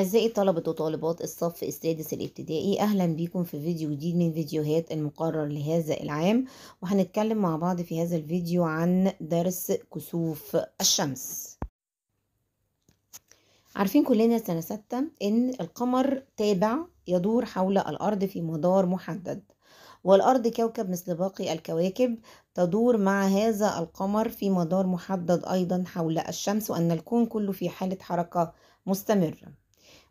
أعزائي طلبة وطالبات الصف السادس الابتدائي أهلا بيكم في فيديو جديد من فيديوهات المقرر لهذا العام وهنتكلم مع بعض في هذا الفيديو عن درس كسوف الشمس عارفين كلنا سنة ستة إن القمر تابع يدور حول الأرض في مدار محدد والأرض كوكب مثل باقي الكواكب تدور مع هذا القمر في مدار محدد أيضا حول الشمس وأن الكون كله في حالة حركة مستمرة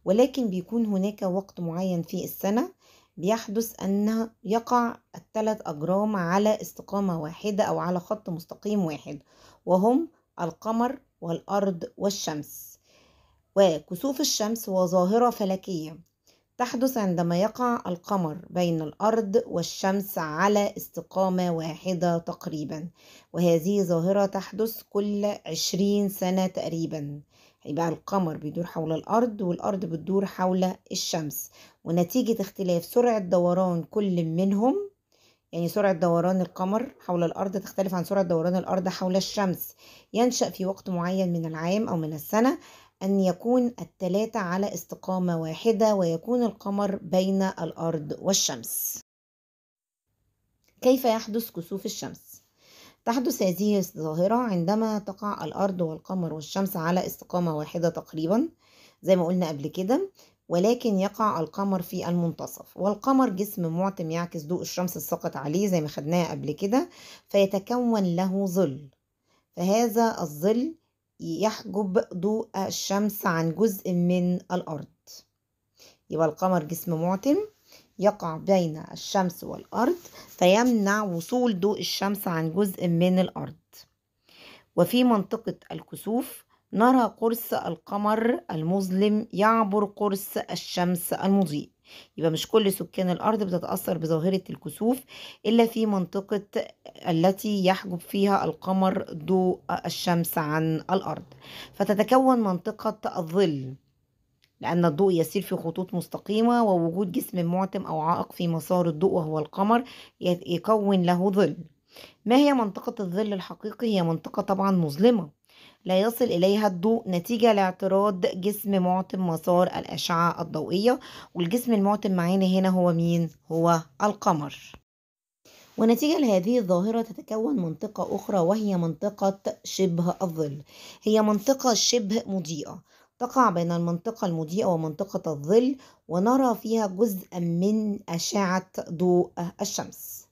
ولكن بيكون هناك وقت معين في السنة بيحدث أن يقع الثلاث أجرام على استقامة واحدة أو على خط مستقيم واحد وهم القمر والأرض والشمس وكسوف الشمس هو ظاهرة فلكية تحدث عندما يقع القمر بين الأرض والشمس على استقامة واحدة تقريبا وهذه ظاهرة تحدث كل عشرين سنة تقريبا يبقى القمر بيدور حول الأرض والأرض بتدور حول الشمس ونتيجة اختلاف سرعة دوران كل منهم يعني سرعة دوران القمر حول الأرض تختلف عن سرعة دوران الأرض حول الشمس ينشأ في وقت معين من العام أو من السنة أن يكون التلاتة على استقامة واحدة ويكون القمر بين الأرض والشمس كيف يحدث كسوف الشمس تحدث هذه الظاهرة عندما تقع الأرض والقمر والشمس على استقامة واحدة تقريبا زي ما قلنا قبل كده ولكن يقع القمر في المنتصف والقمر جسم معتم يعكس ضوء الشمس الساقط عليه زي ما خدناه قبل كده فيتكون له ظل فهذا الظل يحجب ضوء الشمس عن جزء من الأرض يبقى القمر جسم معتم يقع بين الشمس والأرض فيمنع وصول ضوء الشمس عن جزء من الأرض وفي منطقة الكسوف نرى قرص القمر المظلم يعبر قرص الشمس المضيء يبقى مش كل سكان الأرض بتتأثر بظاهرة الكسوف إلا في منطقة التي يحجب فيها القمر ضوء الشمس عن الأرض فتتكون منطقة الظل لأن الضوء يسير في خطوط مستقيمة ووجود جسم معتم أو عائق في مسار الضوء وهو القمر يكون له ظل ما هي منطقة الظل الحقيقي؟ هي منطقة طبعا مظلمة لا يصل إليها الضوء نتيجة لاعتراض جسم معتم مسار الأشعة الضوئية والجسم المعتم معانا هنا هو مين؟ هو القمر ونتيجة لهذه الظاهرة تتكون منطقة أخرى وهي منطقة شبه الظل هي منطقة شبه مضيئة تقع بين المنطقة المضيئة ومنطقة الظل ونرى فيها جزء من أشعة ضوء الشمس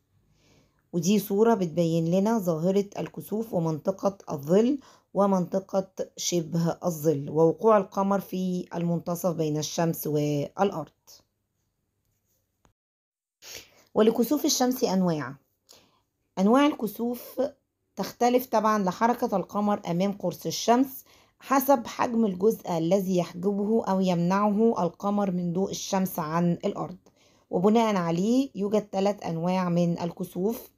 ودي صورة بتبين لنا ظاهرة الكسوف ومنطقة الظل ومنطقة شبه الظل ووقوع القمر في المنتصف بين الشمس والأرض ولكسوف الشمس أنواع أنواع الكسوف تختلف طبعا لحركة القمر أمام قرص الشمس حسب حجم الجزء الذي يحجبه أو يمنعه القمر من ضوء الشمس عن الأرض وبناء عليه يوجد ثلاث أنواع من الكسوف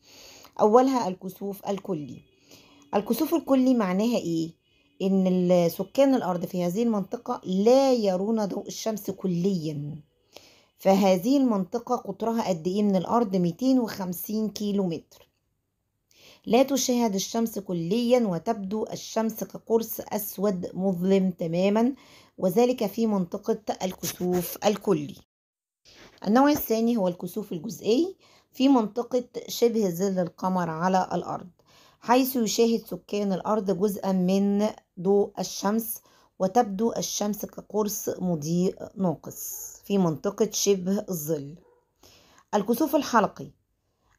أولها الكسوف الكلي الكسوف الكلي معناها إيه؟ إن سكان الأرض في هذه المنطقة لا يرون ضوء الشمس كليا فهذه المنطقة قطرها قد إيه من الأرض 250 كيلو متر لا تشاهد الشمس كليا وتبدو الشمس كقرص أسود مظلم تماما وذلك في منطقة الكسوف الكلي النوع الثاني هو الكسوف الجزئي في منطقة شبه ظل القمر على الأرض حيث يشاهد سكان الأرض جزءا من ضوء الشمس وتبدو الشمس كقرص مضيء ناقص في منطقة شبه الظل الكسوف الحلقي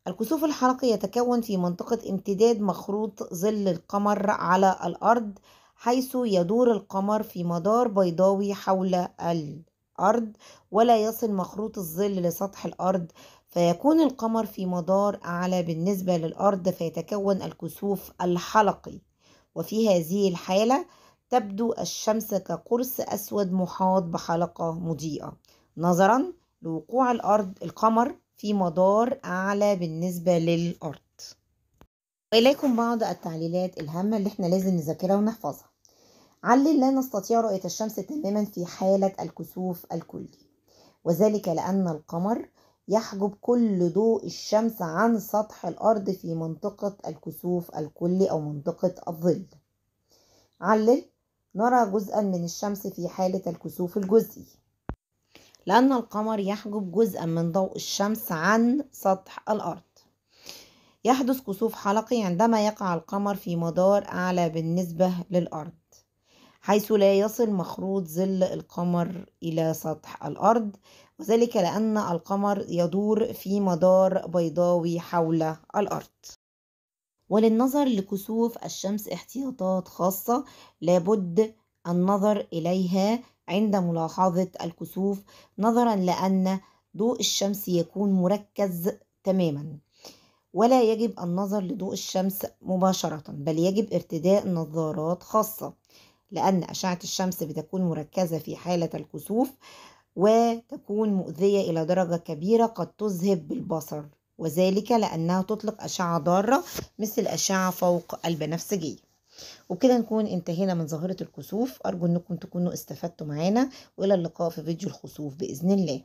الكسوف الحلقي يتكون في منطقة امتداد مخروط ظل القمر على الأرض حيث يدور القمر في مدار بيضاوي حول الأرض ولا يصل مخروط الظل لسطح الأرض فيكون القمر في مدار أعلى بالنسبة للأرض فيتكون الكسوف الحلقي وفي هذه الحالة تبدو الشمس كقرص أسود محاط بحلقة مضيئة نظرا لوقوع الأرض القمر في مدار أعلى بالنسبة للأرض وإليكم بعض التعليلات الهامة اللي احنا لازم نذاكرها ونحفظها علل لا نستطيع رؤية الشمس تماما في حالة الكسوف الكلي وذلك لأن القمر يحجب كل ضوء الشمس عن سطح الأرض في منطقة الكسوف الكلي أو منطقة الظل علل نرى جزءا من الشمس في حالة الكسوف الجزئي لأن القمر يحجب جزءا من ضوء الشمس عن سطح الأرض يحدث كسوف حلقي عندما يقع القمر في مدار أعلى بالنسبة للأرض حيث لا يصل مخروط ظل القمر إلى سطح الأرض وذلك لأن القمر يدور في مدار بيضاوي حول الأرض وللنظر لكسوف الشمس احتياطات خاصة لابد النظر إليها عند ملاحظة الكسوف نظرا لأن ضوء الشمس يكون مركز تماما ولا يجب النظر لضوء الشمس مباشرة بل يجب ارتداء نظارات خاصة لأن أشعة الشمس بتكون مركزة في حالة الكسوف وتكون مؤذية إلى درجة كبيرة قد تذهب البصر وذلك لأنها تطلق أشعة ضارة مثل أشعة فوق البنفسجية وبكده نكون انتهينا من ظاهرة الكسوف أرجو أنكم تكونوا استفدتوا معانا وإلى اللقاء في فيديو الخسوف بإذن الله